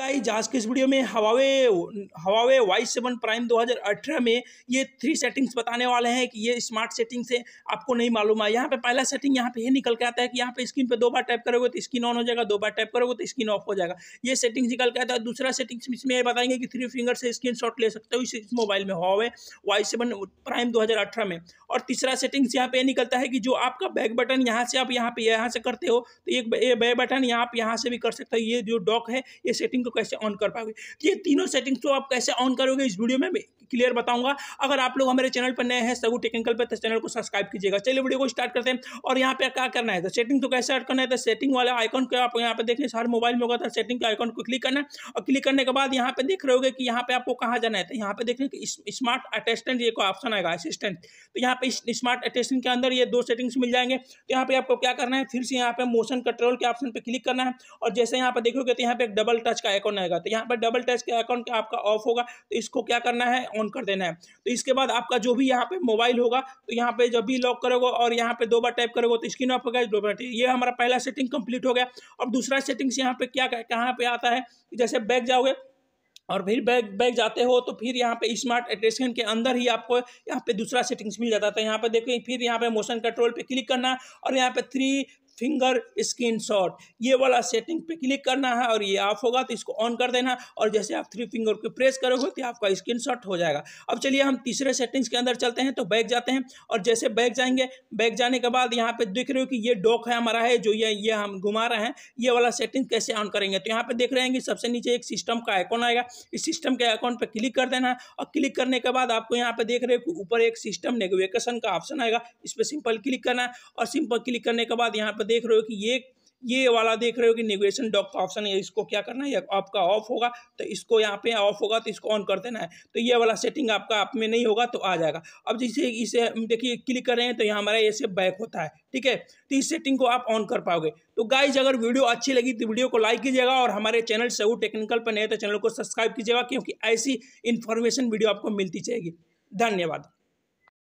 इकाई जांच के इस वीडियो में Huawei Huawei Y seven prime 2018 में ये थ्री सेटिंग्स बताने वाले हैं कि ये स्मार्ट सेटिंग्स है आपको नहीं मालूम है यहाँ पे पहला सेटिंग यहाँ पे ये निकल के आता है कि यहाँ पे स्क्रीन पे दो बार टाइप करोगे तो स्क्रीन ऑन हो जाएगा दो बार टाइप करोगे तो स्क्रीन ऑफ हो जाएगा ये सेटिंग्स निकल के आता है दूसरा सेटिंग्स इसमें यह बताएंगे कि थ्री फिंगर से स्क्रीन ले सकते हो इस मोबाइल में हवावे वाई सेवन प्राइम दो में और तीसरा सेटिंग्स यहाँ पे निकलता है कि जो आपका बैक बटन यहाँ से आप यहाँ पे यहाँ से करते हो तो एक बैक बटन यहाँ आप यहाँ से भी कर सकते हो ये जो डॉक है ये सेटिंग को कैसे ऑन कर पाओगे ये तीनों सेटिंग्स को आप कैसे ऑन करोगे इस वीडियो में क्लियर बताऊंगा अगर आप लोग हमारे चैनल पर नए हैं सगू टेक्निकल पर तो चैनल को सब्सक्राइब कीजिएगा चलिए वीडियो को स्टार्ट करते हैं और यहाँ पे क्या करना है तो सेटिंग तो कैसे ऐड करना है तो सेटिंग वाला आइकन को आप यहाँ पे देखें हर मोबाइल में होगा था सेटिंग के आइकन को क्लिक करना और क्लिक करने के बाद यहाँ पे देख रहे हो कि यहाँ पे आपको कहाँ जाना है तो यहाँ पे देख रहे हैं कि स्मार्ट अटेस्टेंट ये को ऑप्शन आएगा असिस्टेंट तो यहाँ पे स्मार्ट अटेस्टेंट के अंदर ये दो सेटिंग्स मिल जाएंगे तो यहाँ पे आपको क्या करना है फिर से यहाँ पे मोशन कंट्रोल के ऑप्शन पर क्लिक करना है और जैसे यहाँ पे देखोगे तो यहाँ पे एक डबल टच का आइकॉन आएगा तो यहाँ पर डबल टच के आइकॉन का आपका ऑफ होगा तो इसको क्या करना है ऑन कर देना है तो इसके बाद आपका जो भी यहाँ पे मोबाइल होगा तो यहाँ पे जब भी लॉक करोगे और यहाँ पे दो बार टाइप करोगे तो स्क्रीन ऑफ होगा दो बार ये हमारा पहला सेटिंग कंप्लीट हो गया और दूसरा सेटिंग्स यहाँ पे क्या कहाँ पे आता है जैसे बैग जाओगे और फिर बैग बैग जाते हो तो फिर यहाँ पे स्मार्ट एड्रेसिंग के अंदर ही आपको यहाँ पे दूसरा सेटिंग्स मिल जाता है तो यहाँ पे देखो फिर यहाँ पे मोशन कंट्रोल पे क्लिक करना और यहाँ पे थ्री फिंगर स्क्रीन शॉट ये वाला सेटिंग पे क्लिक करना है और ये ऑफ होगा तो इसको ऑन कर देना और जैसे आप थ्री फिंगर को प्रेस करोगे तो आपका स्क्रीन शॉट हो जाएगा अब चलिए हम तीसरे सेटिंग्स के अंदर चलते हैं तो बैग जाते हैं और जैसे बैग जाएंगे बैग जाने के बाद यहाँ पे देख रहे हो कि ये डॉक है हमारा है जो ये ये हम घुमा रहे हैं ये वाला सेटिंग कैसे ऑन करेंगे तो यहाँ पे देख रहे हैं कि सबसे नीचे एक सिस्टम का आइकॉन आएगा इस सिस्टम के आइकॉन पर क्लिक कर देना है और क्लिक करने के बाद आपको यहाँ पे देख रहे हो कि ऊपर एक सिस्टम नेगोवेकेशन का ऑप्शन आएगा इस पर सिंपल क्लिक करना है और सिंपल क्लिक करने के बाद यहाँ पर देख रहे हो कि ये ये वाला देख रहे हो कि नेगुएशन डॉक का ऑप्शन है इसको क्या करना है आपका ऑफ होगा तो इसको यहाँ पे ऑफ होगा तो इसको ऑन कर देना है तो ये वाला सेटिंग आपका आप में नहीं होगा तो आ जाएगा अब जैसे इसे देखिए क्लिक कर रहे हैं तो यहाँ हमारा ऐसे बैक होता है ठीक है तो इस सेटिंग को आप ऑन कर पाओगे तो गाइज अगर वीडियो अच्छी लगी तो वीडियो को लाइक कीजिएगा और हमारे चैनल सेऊ टेक्निकल पर नए तो चैनल को सब्सक्राइब कीजिएगा क्योंकि ऐसी इन्फॉर्मेशन वीडियो आपको मिलती जाएगी धन्यवाद